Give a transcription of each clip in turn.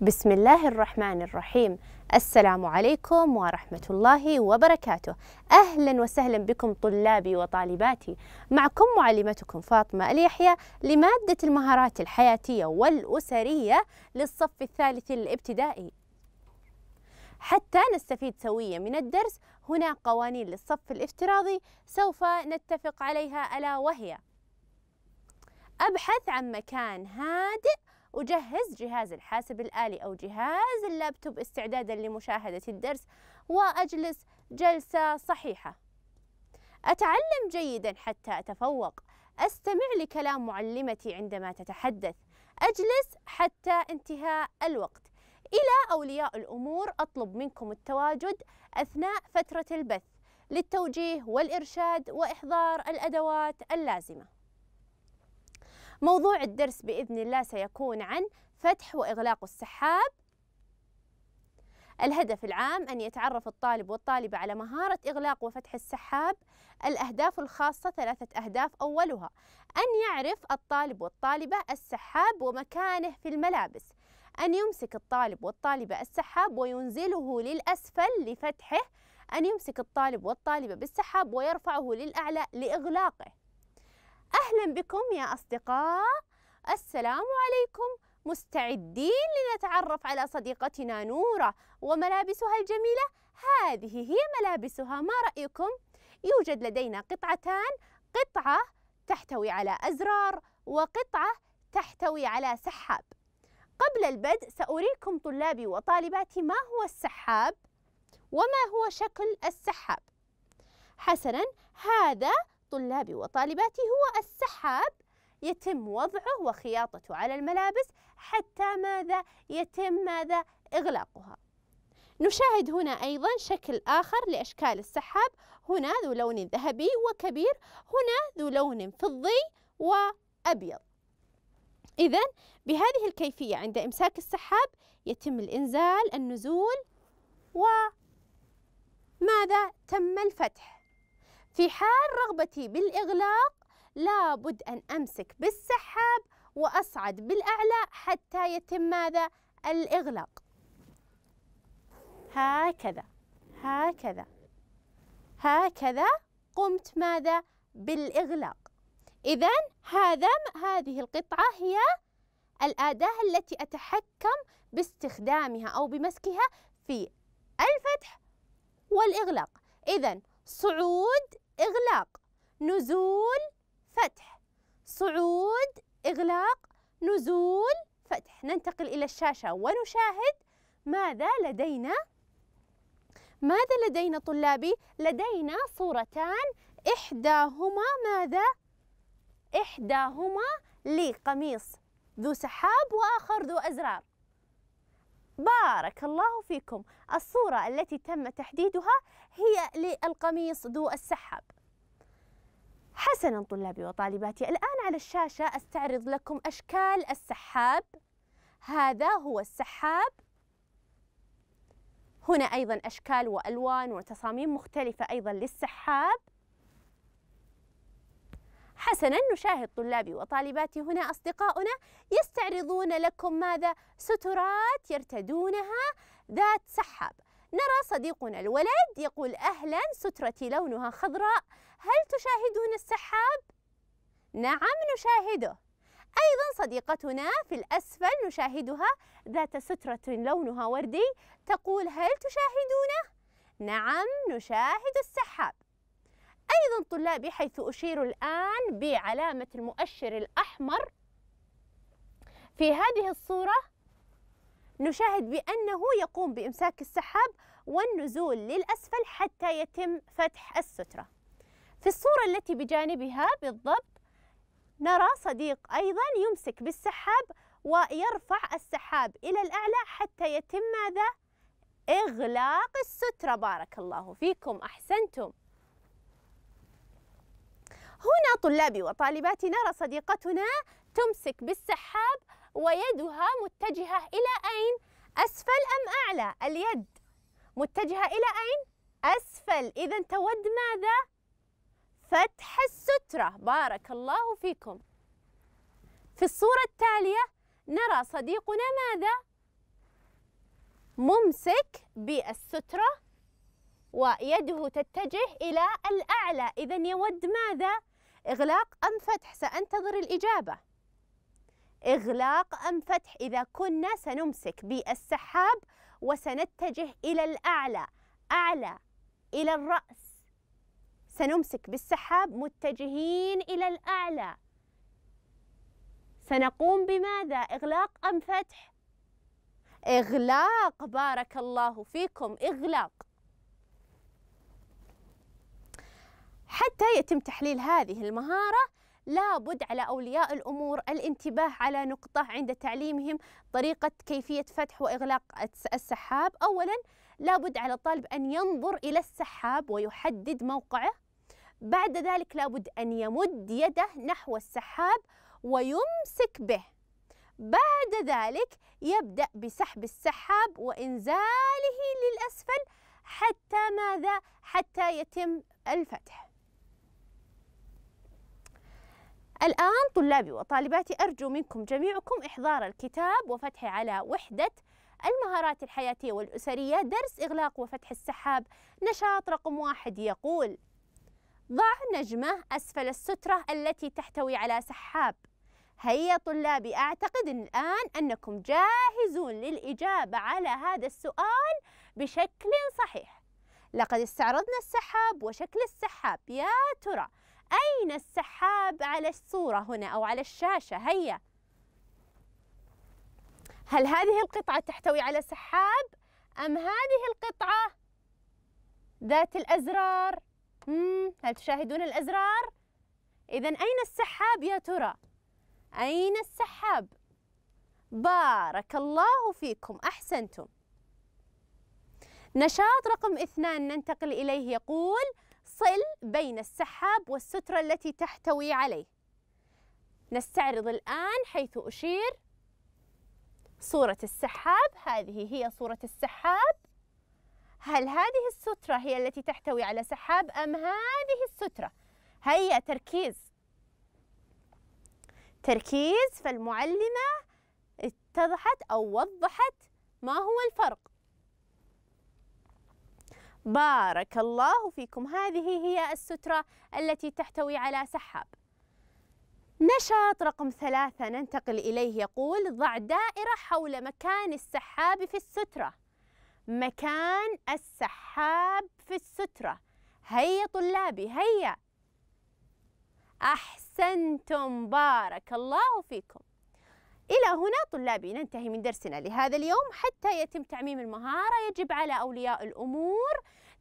بسم الله الرحمن الرحيم السلام عليكم ورحمة الله وبركاته أهلا وسهلا بكم طلابي وطالباتي معكم معلمتكم فاطمة اليحيى لمادة المهارات الحياتية والأسرية للصف الثالث الابتدائي حتى نستفيد سويا من الدرس هنا قوانين للصف الافتراضي سوف نتفق عليها ألا وهي أبحث عن مكان هادئ وجهز جهاز الحاسب الآلي أو جهاز اللابتوب استعدادا لمشاهدة الدرس وأجلس جلسة صحيحة أتعلم جيدا حتى أتفوق أستمع لكلام معلمتي عندما تتحدث أجلس حتى انتهاء الوقت إلى أولياء الأمور أطلب منكم التواجد أثناء فترة البث للتوجيه والإرشاد وإحضار الأدوات اللازمة موضوع الدرس بإذن الله سيكون عن فتح وإغلاق السحاب الهدف العام أن يتعرف الطالب والطالبة على مهارة إغلاق وفتح السحاب الأهداف الخاصة ثلاثة أهداف أولها أن يعرف الطالب والطالبة السحاب ومكانه في الملابس أن يمسك الطالب والطالبة السحاب وينزله للأسفل لفتحه أن يمسك الطالب والطالبة بالسحاب ويرفعه للأعلى لإغلاقه أهلا بكم يا أصدقاء السلام عليكم مستعدين لنتعرف على صديقتنا نورة وملابسها الجميلة هذه هي ملابسها ما رأيكم؟ يوجد لدينا قطعتان قطعة تحتوي على أزرار وقطعة تحتوي على سحاب قبل البدء سأريكم طلابي وطالباتي ما هو السحاب وما هو شكل السحاب حسناً هذا طلابي وطالباتي هو السحاب يتم وضعه وخياطته على الملابس حتى ماذا يتم ماذا إغلاقها نشاهد هنا أيضا شكل آخر لأشكال السحاب هنا ذو لون ذهبي وكبير هنا ذو لون فضي وأبيض إذا بهذه الكيفية عند إمساك السحاب يتم الإنزال النزول وماذا تم الفتح في حال رغبتي بالإغلاق لابد أن أمسك بالسحاب وأصعد بالأعلى حتى يتم ماذا؟ الإغلاق هكذا هكذا هكذا قمت ماذا؟ بالإغلاق إذا هذا هذه القطعة هي الأداة التي أتحكم باستخدامها أو بمسكها في الفتح والإغلاق إذا صعود إغلاق نزول فتح صعود إغلاق نزول فتح ننتقل إلى الشاشة ونشاهد ماذا لدينا ماذا لدينا طلابي لدينا صورتان إحداهما ماذا إحداهما لقميص ذو سحاب وآخر ذو أزرار بارك الله فيكم الصورة التي تم تحديدها هي للقميص ذو السحاب حسنا طلابي وطالباتي الآن على الشاشة أستعرض لكم أشكال السحاب هذا هو السحاب هنا أيضا أشكال وألوان وتصاميم مختلفة أيضا للسحاب حسنا نشاهد طلابي وطالباتي هنا أصدقاؤنا يستعرضون لكم ماذا سترات يرتدونها ذات سحاب نرى صديقنا الولد يقول أهلا سترتي لونها خضراء هل تشاهدون السحاب؟ نعم نشاهده أيضا صديقتنا في الأسفل نشاهدها ذات سترة لونها وردي تقول هل تشاهدونه؟ نعم نشاهد السحاب أيضا طلابي حيث أشير الآن بعلامة المؤشر الأحمر في هذه الصورة نشاهد بأنه يقوم بإمساك السحاب والنزول للأسفل حتى يتم فتح السترة في الصورة التي بجانبها بالضبط نرى صديق أيضا يمسك بالسحاب ويرفع السحاب إلى الأعلى حتى يتم ماذا؟ إغلاق السترة بارك الله فيكم أحسنتم هنا طلابي وطالباتي نرى صديقتنا تمسك بالسحاب ويدها متجهة إلى أين؟ أسفل أم أعلى؟ اليد متجهة إلى أين؟ أسفل إذا تود ماذا؟ فتح السترة بارك الله فيكم في الصورة التالية نرى صديقنا ماذا؟ ممسك بالسترة ويده تتجه إلى الأعلى إذا يود ماذا؟ إغلاق أم فتح سأنتظر الإجابة إغلاق أم فتح إذا كنا سنمسك بالسحاب وسنتجه إلى الأعلى أعلى إلى الرأس سنمسك بالسحاب متجهين إلى الأعلى سنقوم بماذا إغلاق أم فتح إغلاق بارك الله فيكم إغلاق حتى يتم تحليل هذه المهارة لابد على أولياء الأمور الانتباه على نقطة عند تعليمهم طريقة كيفية فتح وإغلاق السحاب أولا لابد على الطالب أن ينظر إلى السحاب ويحدد موقعه بعد ذلك لابد أن يمد يده نحو السحاب ويمسك به بعد ذلك يبدأ بسحب السحاب وإنزاله للأسفل حتى ماذا؟ حتى يتم الفتح الآن طلابي وطالباتي أرجو منكم جميعكم إحضار الكتاب وفتحه على وحدة المهارات الحياتية والأسرية درس إغلاق وفتح السحاب نشاط رقم واحد يقول ضع نجمة أسفل السترة التي تحتوي على سحاب هيا طلابي أعتقد الآن أنكم جاهزون للإجابة على هذا السؤال بشكل صحيح لقد استعرضنا السحاب وشكل السحاب يا ترى أين السحاب على الصورة هنا أو على الشاشة هيا هل هذه القطعة تحتوي على سحاب أم هذه القطعة ذات الأزرار هل تشاهدون الأزرار إذا أين السحاب يا ترى أين السحاب بارك الله فيكم أحسنتم نشاط رقم اثنان ننتقل إليه يقول صل بين السحاب والسترة التي تحتوي عليه نستعرض الآن حيث أشير صورة السحاب هذه هي صورة السحاب هل هذه السترة هي التي تحتوي على سحاب أم هذه السترة؟ هيا تركيز تركيز فالمعلمة اتضحت أو وضحت ما هو الفرق بارك الله فيكم هذه هي السترة التي تحتوي على سحاب نشاط رقم ثلاثة ننتقل إليه يقول ضع دائرة حول مكان السحاب في السترة مكان السحاب في السترة هيا طلابي هيا أحسنتم بارك الله فيكم إلى هنا طلابي ننتهي من درسنا لهذا اليوم حتى يتم تعميم المهارة يجب على أولياء الأمور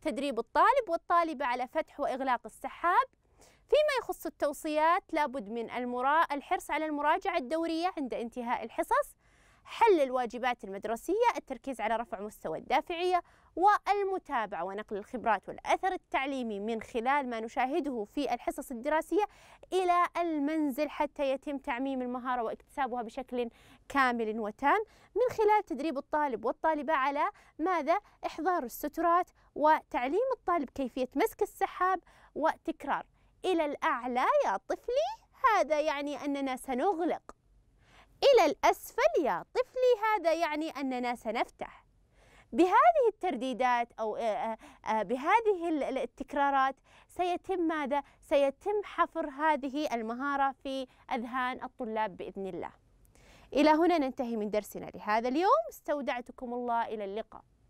تدريب الطالب والطالبة على فتح وإغلاق السحاب فيما يخص التوصيات لابد من المرا... الحرص على المراجعة الدورية عند انتهاء الحصص حل الواجبات المدرسية التركيز على رفع مستوى الدافعية والمتابعة ونقل الخبرات والأثر التعليمي من خلال ما نشاهده في الحصص الدراسية إلى المنزل حتى يتم تعميم المهارة واكتسابها بشكل كامل وتام من خلال تدريب الطالب والطالبة على ماذا؟ إحضار السترات وتعليم الطالب كيفية مسك السحاب وتكرار إلى الأعلى يا طفلي هذا يعني أننا سنغلق إلى الأسفل يا طفلي هذا يعني أننا سنفتح بهذه الترديدات أو آه، آه، آه، بهذه التكرارات سيتم ماذا؟ سيتم حفر هذه المهارة في أذهان الطلاب بإذن الله إلى هنا ننتهي من درسنا لهذا اليوم استودعتكم الله إلى اللقاء